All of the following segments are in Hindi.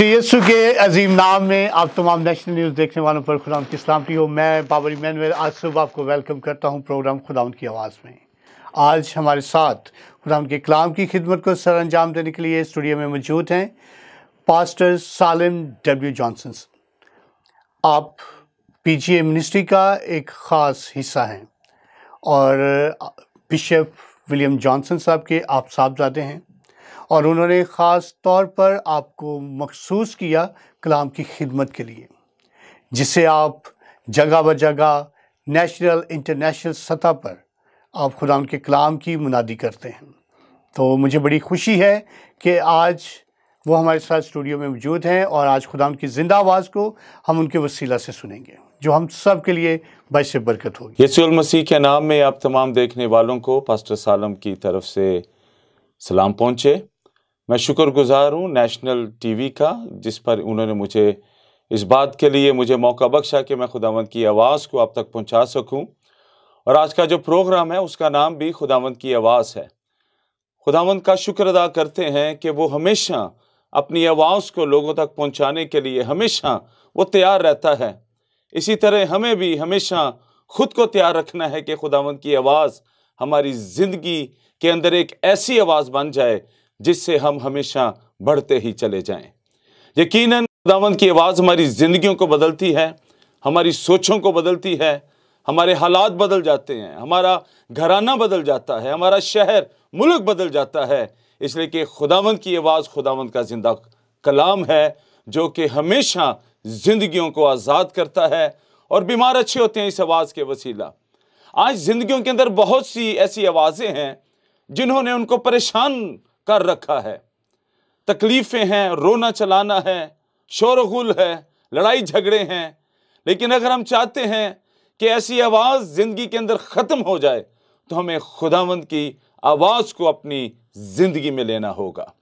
यसु के अजीम नाम में आप तमाम नेशनल न्यूज़ देखने वालों पर खुदा की सलामती हो मैं बाबरी मैनवेल आज सुबह आपको वेलकम करता हूं प्रोग्राम खुदा की आवाज़ में आज हमारे साथ खुदा के कलाम की खिदमत को सर अंजाम देने के लिए स्टूडियो में मौजूद हैं पास्टर सालिम डब्ल्यू जॉनसन आप पी जी मिनिस्ट्री का एक ख़ास हिस्सा हैं और बिशप विलियम जॉनसन साहब के आप साहबजादे हैं और उन्होंने ख़ास तौर पर आपको मखसूस किया कलाम की खिदमत के लिए जिसे आप जगह ब जगह नेशनल इंटरनेशनल सतह पर आप खुदा के कलाम की मुनादी करते हैं तो मुझे बड़ी खुशी है कि आज वो हमारे साथ स्टूडियो में मौजूद हैं और आज खुदा की ज़िंदा आवाज़ को हम उनके वसीला से सुनेंगे जो हम सब के लिए बस बरकत होगी यसूल मसीह के नाम में आप तमाम देखने वालों को पास्टर सालम की तरफ से सलाम पहुँचे मैं शुक्रगुजार हूँ नेशनल टीवी का जिस पर उन्होंने मुझे इस बात के लिए मुझे मौका बख्शा कि मैं खुदावंद की आवाज़ को आप तक पहुँचा सकूँ और आज का जो प्रोग्राम है उसका नाम भी खुदावंद की आवाज़ है खुदावंद का शुक्र अदा करते हैं कि वो हमेशा अपनी आवाज़ को लोगों तक पहुँचाने के लिए हमेशा वो तैयार रहता है इसी तरह हमें भी हमेशा खुद को तैयार रखना है कि खुदावंद की आवाज़ हमारी ज़िंदगी के अंदर एक ऐसी आवाज़ बन जाए जिससे हम हमेशा बढ़ते ही चले जाएं यकीनन खुदावंद की आवाज़ हमारी ज़िंदगियों को बदलती है हमारी सोचों को बदलती है हमारे हालात बदल जाते हैं हमारा घराना बदल जाता है हमारा शहर मुल्क बदल जाता है इसलिए कि खुदावंद की आवाज़ खुदावंद का जिंदा कलाम है जो कि हमेशा जिंदगियों को आज़ाद करता है और बीमार अच्छे होते हैं इस आवाज़ के वसीला आज जिंदगियों के अंदर बहुत सी ऐसी आवाज़ें हैं जिन्होंने उनको परेशान कर रखा है तकलीफ़ें हैं रोना चलाना है शोरगुल है लड़ाई झगड़े हैं लेकिन अगर हम चाहते हैं कि ऐसी आवाज़ ज़िंदगी के अंदर ख़त्म हो जाए तो हमें खुदावंद की आवाज़ को अपनी ज़िंदगी में लेना होगा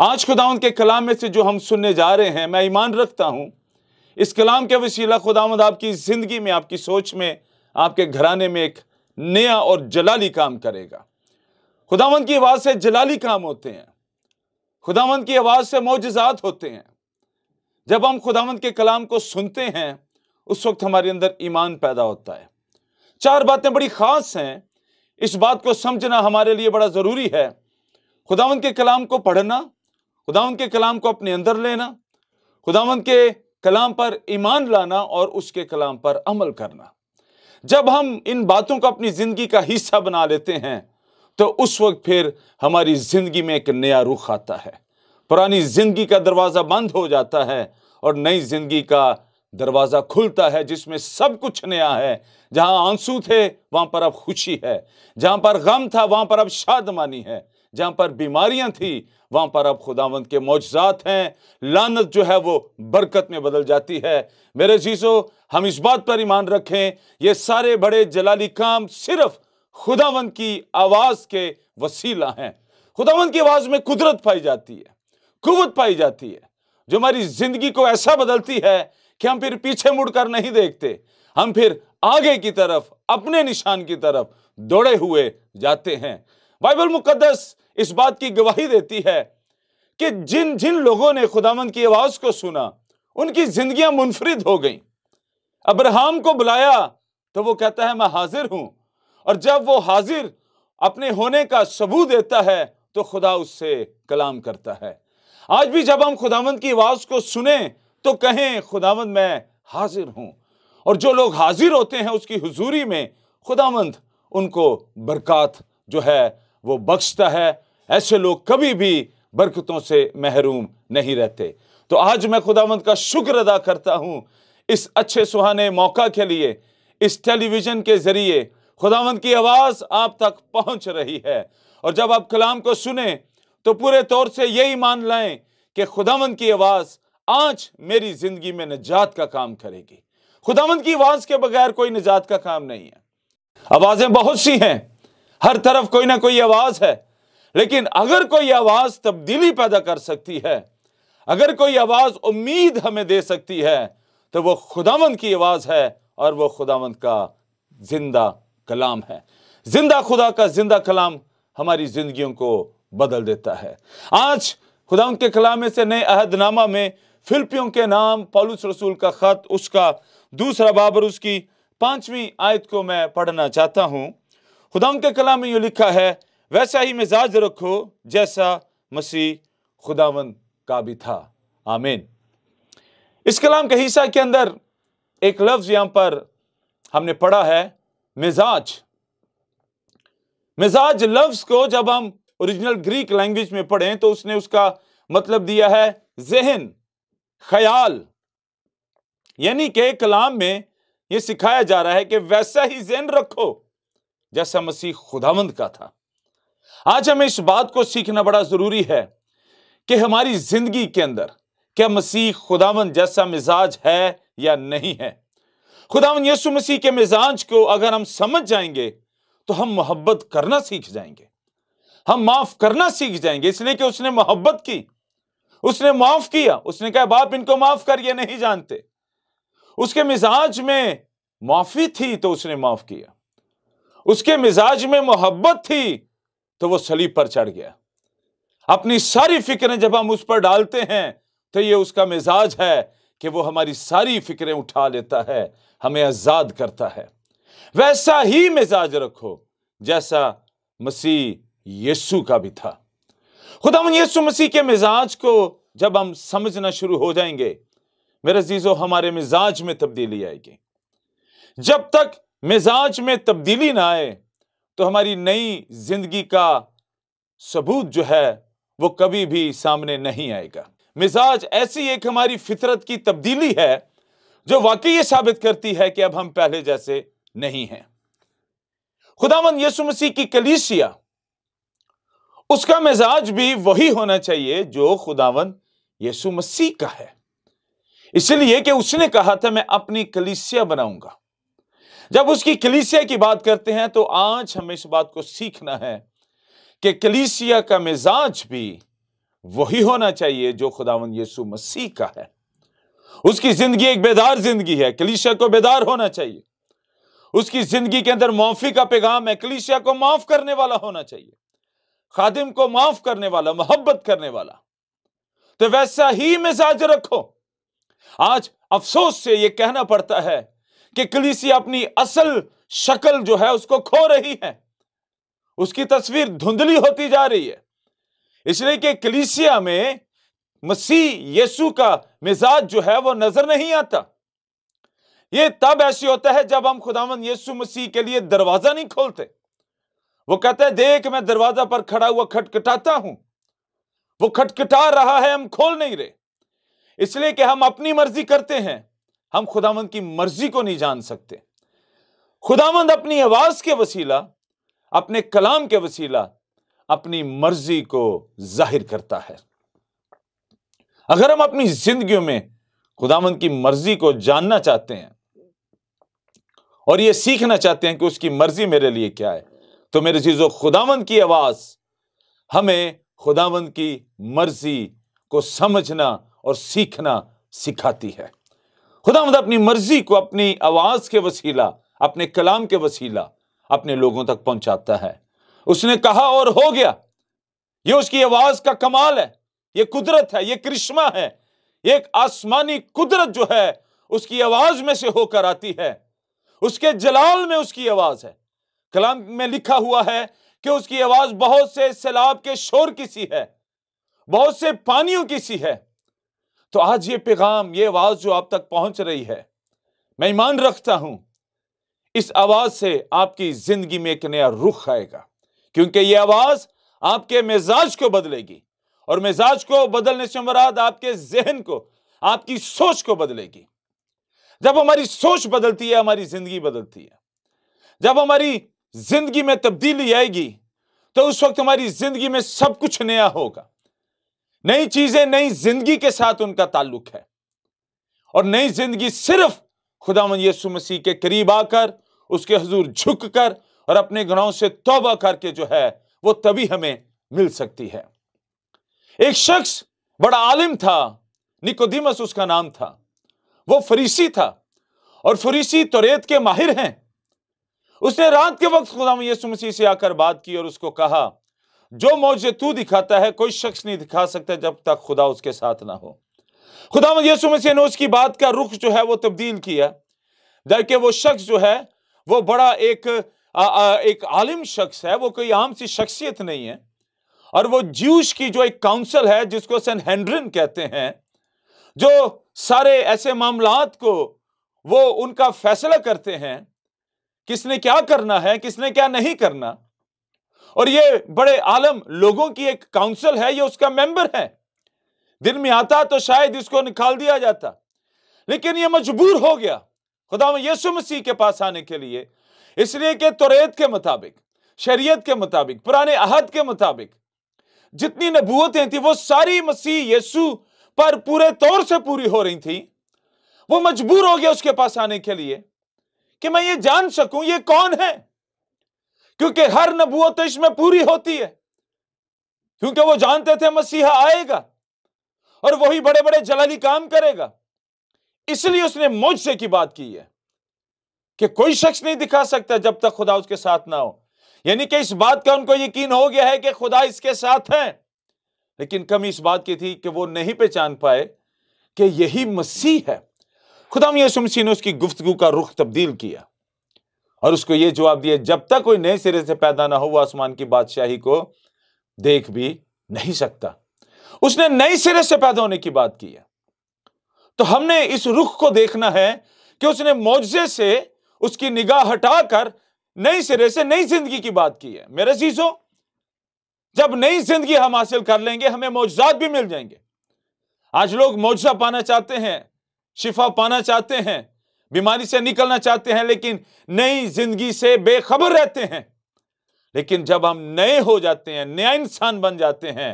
आज खुदावंद के कलाम में से जो हम सुनने जा रहे हैं मैं ईमान रखता हूँ इस कलाम के वसीला खुदावंद आपकी ज़िंदगी में आपकी सोच में आपके घराने में एक नया और जलाली काम करेगा खुदावंत की आवाज़ से जलाली काम होते हैं खुदावंत की आवाज़ से मोजात होते हैं जब हम खुदावंत के कलाम को सुनते हैं उस वक्त हमारे अंदर ईमान पैदा होता है चार बातें बड़ी ख़ास हैं इस बात को समझना हमारे लिए बड़ा ज़रूरी है खुदावंद के कलाम को पढ़ना खुदावंत के कलाम को अपने अंदर लेना खुदावंद के कलाम पर ईमान लाना और उसके कलाम पर अमल करना जब हम इन बातों को अपनी ज़िंदगी का हिस्सा बना लेते हैं तो उस वक्त फिर हमारी ज़िंदगी में एक नया रुख आता है पुरानी ज़िंदगी का दरवाज़ा बंद हो जाता है और नई ज़िंदगी का दरवाज़ा खुलता है जिसमें सब कुछ नया है जहां आंसू थे वहां पर अब खुशी है जहां पर गम था वहां पर अब शादमानी है जहां पर बीमारियां थी वहां पर अब खुदावंद के मौजात हैं लानत जो है वो बरकत में बदल जाती है मेरे जीजो हम इस बात पर ईमान रखें ये सारे बड़े जलाली काम सिर्फ़ खुदावंद की आवाज के वसीला हैं खुदावंद की आवाज में कुदरत पाई जाती है कुवत पाई जाती है जो हमारी जिंदगी को ऐसा बदलती है कि हम फिर पीछे मुड़कर नहीं देखते हम फिर आगे की तरफ अपने निशान की तरफ दौड़े हुए जाते हैं बाइबल मुकदस इस बात की गवाही देती है कि जिन जिन लोगों ने खुदामंद की आवाज को सुना उनकी जिंदगियां मुनफरिद हो गई अब्राहम को बुलाया तो वो कहता है मैं हाजिर हूं और जब वो हाजिर अपने होने का सबूत देता है तो खुदा उससे कलाम करता है आज भी जब हम खुदावंद की आवाज़ को सुने तो कहें खुदावंद मैं हाजिर हूँ और जो लोग हाजिर होते हैं उसकी हुजूरी में खुदावंद उनको बरकत जो है वो बख्शता है ऐसे लोग कभी भी बरकतों से महरूम नहीं रहते तो आज मैं खुदावंद का शुक्र अदा करता हूँ इस अच्छे सुहाने मौका के लिए इस टेलीविज़न के ज़रिए खुदावंद की आवाज़ आप तक पहुंच रही है और जब आप कलाम को सुने तो पूरे तौर से यही मान लाएं कि खुदावंद की आवाज़ आज मेरी ज़िंदगी में निजात का काम करेगी खुदावंद की आवाज़ के बगैर कोई निजात का काम नहीं है आवाज़ें बहुत सी हैं हर तरफ कोई ना कोई आवाज़ है लेकिन अगर कोई आवाज़ तब्दीली पैदा कर सकती है अगर कोई आवाज़ उम्मीद हमें दे सकती है तो वो खुदावंद की आवाज़ है और वो खुदावंद का जिंदा कलाम है जिंदा खुदा का जिंदा कलाम हमारी जिंदगियों को बदल देता है आज खुदा उनके कलाम से नए अहदनामा में फिल्पियों के नाम पालूस रसूल का ख़त उसका दूसरा बाबर उसकी पांचवी आयत को मैं पढ़ना चाहता हूं खुदा के कलाम में यू लिखा है वैसा ही मिजाज रखो जैसा मसीह खुदावन का भी था आमीन इस कलाम के हिस्सा के अंदर एक लफ्ज़ यहां पर हमने पढ़ा है मिजाज मिजाज लफ्ज को जब हम ओरिजिनल ग्रीक लैंग्वेज में पढ़ें तो उसने उसका मतलब दिया है जहन ख्याल यानी कि कलाम में यह सिखाया जा रहा है कि वैसा ही जहन रखो जैसा मसीह खुदावंद का था आज हमें इस बात को सीखना बड़ा ज़रूरी है कि हमारी ज़िंदगी के अंदर क्या मसीह खुदावंद जैसा मिजाज है या नहीं है खुदा यसु मसीह के मिजाज को अगर हम समझ जाएंगे तो हम मोहब्बत करना सीख जाएंगे हम माफ करना सीख जाएंगे इसलिए कि उसने मोहब्बत की उसने माफ किया उसने कहा बाप इनको माफ कर ये नहीं जानते उसके मिजाज में माफी थी तो उसने माफ किया उसके मिजाज में मोहब्बत थी तो वो सलीब पर चढ़ गया अपनी सारी फिक्रें जब हम उस पर डालते हैं तो ये उसका मिजाज है कि वो हमारी सारी फिक्रें उठा लेता है हमें आज़ाद करता है वैसा ही मिजाज रखो जैसा मसीह यस्सु का भी था खुदा यीशु मसीह के मिजाज को जब हम समझना शुरू हो जाएंगे मेरे जीजो हमारे मिजाज में तब्दीली आएगी जब तक मिजाज में तब्दीली ना आए तो हमारी नई जिंदगी का सबूत जो है वो कभी भी सामने नहीं आएगा मिजाज ऐसी एक हमारी फितरत की तब्दीली है जो वाकई ये साबित करती है कि अब हम पहले जैसे नहीं हैं खुदावन यसु मसीह की कलीसिया उसका मिजाज भी वही होना चाहिए जो खुदावन यसु मसीह का है इसलिए कि उसने कहा था मैं अपनी कलीसिया बनाऊंगा जब उसकी कलीसिया की बात करते हैं तो आज हमें इस बात को सीखना है कि कलीसिया का मिजाज भी वही होना चाहिए जो खुदावन यीशु मसीह का है उसकी जिंदगी एक बेदार जिंदगी है कलीसिया को बेदार होना चाहिए उसकी जिंदगी के अंदर माफी का पैगाम है कलीसिया को माफ करने वाला होना चाहिए खादिम को माफ करने वाला मोहब्बत करने वाला तो वैसा ही मिजाज रखो आज अफसोस से यह कहना पड़ता है कि कलीसिया अपनी असल शक्ल जो है उसको खो रही है उसकी तस्वीर धुंधली होती जा रही है इसलिए कि कलीसिया में मसीह यीशु का मिजाज जो है वो नजर नहीं आता ये तब ऐसे होता है जब हम खुदावन यीशु मसीह के लिए दरवाजा नहीं खोलते वो कहते हैं देख मैं दरवाजा पर खड़ा हुआ खटखटाता हूं वो खटखटा रहा है हम खोल नहीं रहे इसलिए कि हम अपनी मर्जी करते हैं हम खुदावंद की मर्जी को नहीं जान सकते खुदावंद अपनी आवाज के वसीला अपने कलाम के वसीला अपनी मर्जी को जाहिर करता है अगर हम अपनी जिंदगी में खुदामंद की मर्जी को जानना चाहते हैं और यह सीखना चाहते हैं कि उसकी मर्जी मेरे लिए क्या है तो मेरे चीजों खुदामंद की आवाज हमें खुदावंद की मर्जी को समझना और सीखना सिखाती है खुदावंद अपनी मर्जी को अपनी आवाज के वसीला अपने कलाम के वसीला अपने लोगों तक पहुंचाता है उसने कहा और हो गया ये उसकी आवाज का कमाल है ये कुदरत है ये करिश्मा है एक आसमानी कुदरत जो है उसकी आवाज में से होकर आती है उसके जलाल में उसकी आवाज है कलाम में लिखा हुआ है कि उसकी आवाज बहुत से सैलाब के शोर की सी है बहुत से पानियों की सी है तो आज ये पैगाम ये आवाज जो आप तक पहुंच रही है मैं ईमान रखता हूं इस आवाज से आपकी जिंदगी में एक नया रुख आएगा क्योंकि यह आवाज आपके मिजाज को बदलेगी और मिजाज को बदलने से मराद आपके जहन को आपकी सोच को बदलेगी जब हमारी सोच बदलती है हमारी जिंदगी बदलती है जब हमारी जिंदगी में तब्दीली आएगी तो उस वक्त हमारी जिंदगी में सब कुछ नया होगा नई चीजें नई जिंदगी के साथ उनका ताल्लुक है और नई जिंदगी सिर्फ खुदा यसु मसीह के करीब आकर उसके हजूर झुक कर और अपने गुनाहों से तौबा करके जो है वो तभी हमें मिल सकती है एक शख्स बड़ा आलिम था निकोदीमस उसका नाम था वो फरीसी था और फरीसी तोरेत के माहिर हैं उसने रात के वक्त खुदाम यसु मसीह से आकर बात की और उसको कहा जो मौजे तू दिखाता है कोई शख्स नहीं दिखा सकता जब तक खुदा उसके साथ ना हो खुदा यसु मसीह ने उसकी बात का रुख जो है वो तब्दील किया जबकि वो शख्स जो है वो बड़ा एक आ, आ, एक आलिम शख्स है वो कोई आम सी शख्सियत नहीं है और वो ज्यूश की जो एक काउंसिल है जिसको सेन हेंड्रिन कहते हैं जो सारे ऐसे मामलात को वो उनका फैसला करते हैं किसने क्या करना है किसने क्या नहीं करना और ये बड़े आलम लोगों की एक काउंसिल है ये उसका मेंबर है दिन में आता तो शायद इसको निकाल दिया जाता लेकिन ये मजबूर हो गया खुदा यीशु मसीह के पास आने के लिए इसलिए कि तुरेत के मुताबिक शरीयत के मुताबिक पुराने अहद के मुताबिक जितनी नबूतें थी वो सारी मसीह यीशु पर पूरे तौर से पूरी हो रही थी वो मजबूर हो गया उसके पास आने के लिए कि मैं ये जान सकूं ये कौन है क्योंकि हर नबूत तो इसमें पूरी होती है क्योंकि वो जानते थे मसीहा आएगा और वही बड़े बड़े जलाली काम करेगा इसलिए उसने मुझसे की बात की है कि कोई शख्स नहीं दिखा सकता जब तक खुदा उसके साथ ना हो यानी कि इस बात का उनको यकीन हो गया है कि खुदा इसके साथ है लेकिन कमी इस बात की थी कि वो नहीं पहचान पाए कि यही मसीह है खुदा यसु मसीह ने उसकी गुफ्तगु का रुख तब्दील किया और उसको ये जवाब दिया जब तक कोई नए सिरे से पैदा ना हो वह आसमान की बादशाही को देख भी नहीं सकता उसने नए सिरे से पैदा होने की बात की है तो हमने इस रुख को देखना है कि उसने मुआवजे से उसकी निगाह हटाकर नई सिरे से नई जिंदगी की बात की है मेरे शीशो जब नई जिंदगी हम हासिल कर लेंगे हमें मोजात भी मिल जाएंगे आज लोग मौजा पाना चाहते हैं शिफा पाना चाहते हैं बीमारी से निकलना चाहते हैं लेकिन नई जिंदगी से बेखबर रहते हैं लेकिन जब हम नए हो जाते हैं नया इंसान बन जाते हैं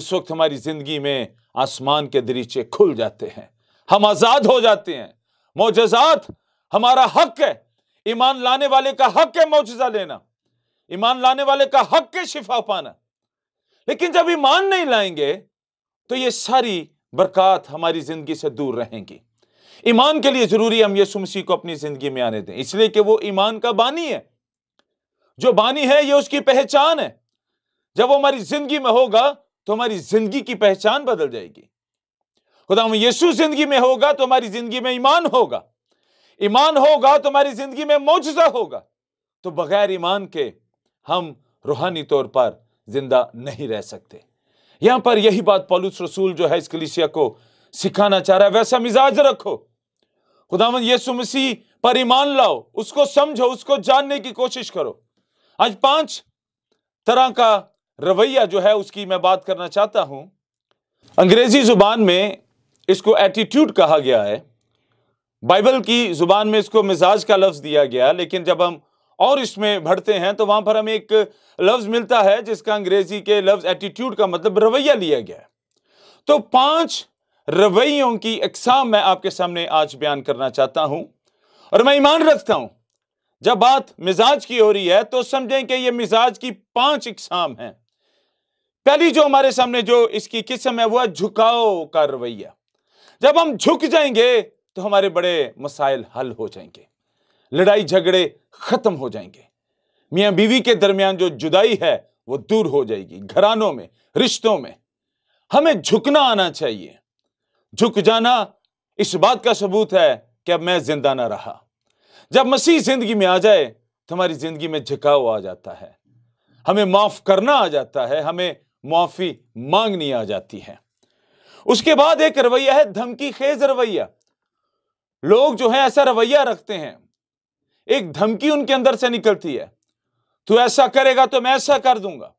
उस वक्त हमारी जिंदगी में आसमान के दरीचे खुल जाते हैं हम आज़ाद हो जाते हैं मोजात हमारा हक है ईमान लाने वाले का हक है मुआजा लेना ईमान लाने वाले का हक है शिफा पाना लेकिन जब ईमान नहीं लाएंगे तो ये सारी बरकत हमारी जिंदगी से दूर रहेंगी ईमान के लिए जरूरी हम यीशु मसीह को अपनी जिंदगी में आने दें इसलिए कि वो ईमान का बानी है जो बानी है ये उसकी पहचान है जब वो हमारी जिंदगी में होगा तो हमारी जिंदगी की पहचान बदल जाएगी खुदा यीशु जिंदगी में होगा तो हमारी जिंदगी में ईमान होगा ईमान होगा तो हमारी जिंदगी में मुआजा होगा तो बगैर ईमान के हम रूहानी तौर पर जिंदा नहीं रह सकते यहां पर यही बात पॉलुस रसूल जो है इस कलिसिया को सिखाना चाह रहा है वैसा मिजाज रखो खुदाम यीशु मसीह पर ईमान लाओ उसको समझो उसको जानने की कोशिश करो आज पांच तरह का रवैया जो है उसकी मैं बात करना चाहता हूं अंग्रेजी जुबान में इसको एटीट्यूड कहा गया है बाइबल की ज़ुबान में इसको मिजाज का लफ्ज़ दिया गया लेकिन जब हम और इसमें बढ़ते हैं तो वहां पर हमें एक लफ्ज़ मिलता है जिसका अंग्रेजी के लफ्ज़ एटीट्यूड का मतलब रवैया लिया गया तो पांच रवैयों की अकसाम मैं आपके सामने आज बयान करना चाहता हूं और मैं ईमान रखता हूं जब बात मिजाज की हो रही है तो समझें कि ये मिजाज की पांच इकसाम हैं पहली जो हमारे सामने जो इसकी किस्म है वो झुकाव का रवैया जब हम झुक जाएंगे तो हमारे बड़े मसाइल हल हो जाएंगे लड़ाई झगड़े ख़त्म हो जाएंगे मियाँ बीवी के दरमियान जो जुदाई है वो दूर हो जाएगी घरानों में रिश्तों में हमें झुकना आना चाहिए झुक जाना इस बात का सबूत है कि अब मैं जिंदा ना रहा जब मसीह जिंदगी में आ जाए तो हमारी जिंदगी में झुकाव आ जाता है हमें माफ करना आ जाता है हमें माफी मांगनी आ जाती है उसके बाद एक रवैया है धमकी खेज रवैया लोग जो है ऐसा रवैया रखते हैं एक धमकी उनके अंदर से निकलती है तू ऐसा करेगा तो मैं ऐसा कर दूंगा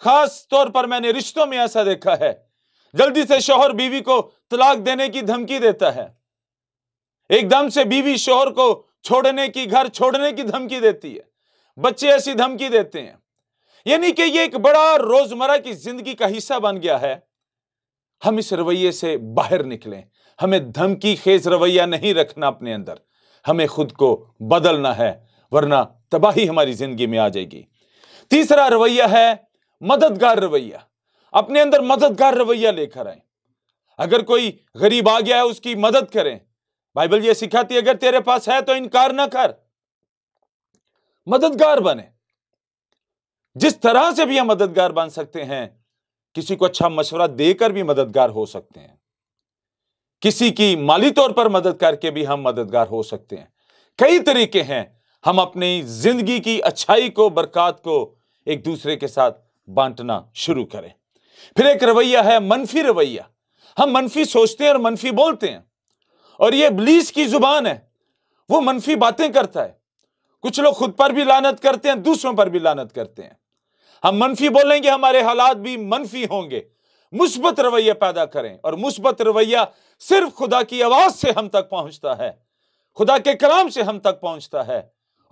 खास तौर पर मैंने रिश्तों में ऐसा देखा है जल्दी से शोहर बीवी को तलाक देने की धमकी देता है एकदम से बीवी शोहर को छोड़ने की घर छोड़ने की धमकी देती है बच्चे ऐसी धमकी देते हैं यानी कि ये एक बड़ा रोजमर्रा की जिंदगी का हिस्सा बन गया है हम इस रवैये से बाहर निकलें हमें धमकी खेस रवैया नहीं रखना अपने अंदर हमें खुद को बदलना है वरना तबाही हमारी जिंदगी में आ जाएगी तीसरा रवैया है मददगार रवैया अपने अंदर मददगार रवैया लेकर आए अगर कोई गरीब आ गया है उसकी मदद करें बाइबल ये सिखाती है अगर तेरे पास है तो इनकार ना कर मददगार बने जिस तरह से भी हम मददगार बन सकते हैं किसी को अच्छा मशवरा देकर भी मददगार हो सकते हैं किसी की माली तौर पर मदद करके भी हम मददगार हो सकते हैं कई तरीके हैं हम अपनी जिंदगी की अच्छाई को बरकत को एक दूसरे के साथ बांटना शुरू करें फिर एक रवैया है मनफी रवैया हम मनफी सोचते हैं और मनफी बोलते हैं और ये ब्लीस की जुबान है वो मनफी बातें करता है कुछ लोग खुद पर भी लानत करते हैं दूसरों पर भी लानत करते हैं हम मनफी बोलेंगे हमारे हालात भी मनफी होंगे मुस्बत रवैया पैदा करें और मुस्बत रवैया सिर्फ खुदा की आवाज़ से हम तक पहुंचता है खुदा के कलाम से हम तक पहुंचता है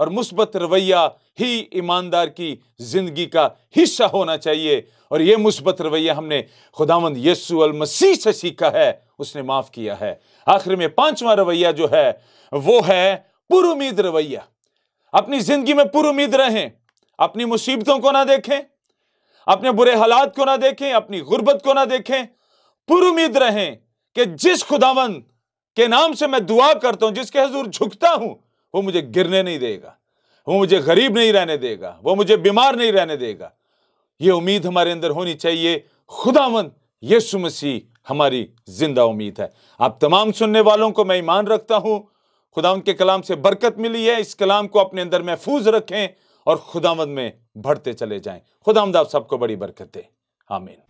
और मुस्बत रवैया ही ईमानदार की ज़िंदगी का हिस्सा होना चाहिए और यह मुस्बत रवैया हमने खुदावंद यसु अल मसीह से सीखा है उसने माफ़ किया है आखिर में पांचवा रवैया जो है वो है पुरुमीद रवैया अपनी ज़िंदगी में पुरुमीद रहें अपनी मुसीबतों को ना देखें अपने बुरे हालात को ना देखें अपनी गुर्बत को ना देखें पुरुद रहें कि जिस खुदावन के नाम से मैं दुआ करता हूं जिसके हजूर झुकता हूं वो मुझे गिरने नहीं देगा वो मुझे गरीब नहीं रहने देगा वो मुझे बीमार नहीं रहने देगा ये उम्मीद हमारे अंदर होनी चाहिए खुदावन यीशु मसीह हमारी जिंदा उम्मीद है आप तमाम सुनने वालों को मैं ईमान रखता हूं खुदा उनके कलाम से बरकत मिली है इस कलाम को अपने अंदर महफूज रखें और खुदामद में बढ़ते चले जाएं खुदामद आप सबको बड़ी बरकत दे आमीन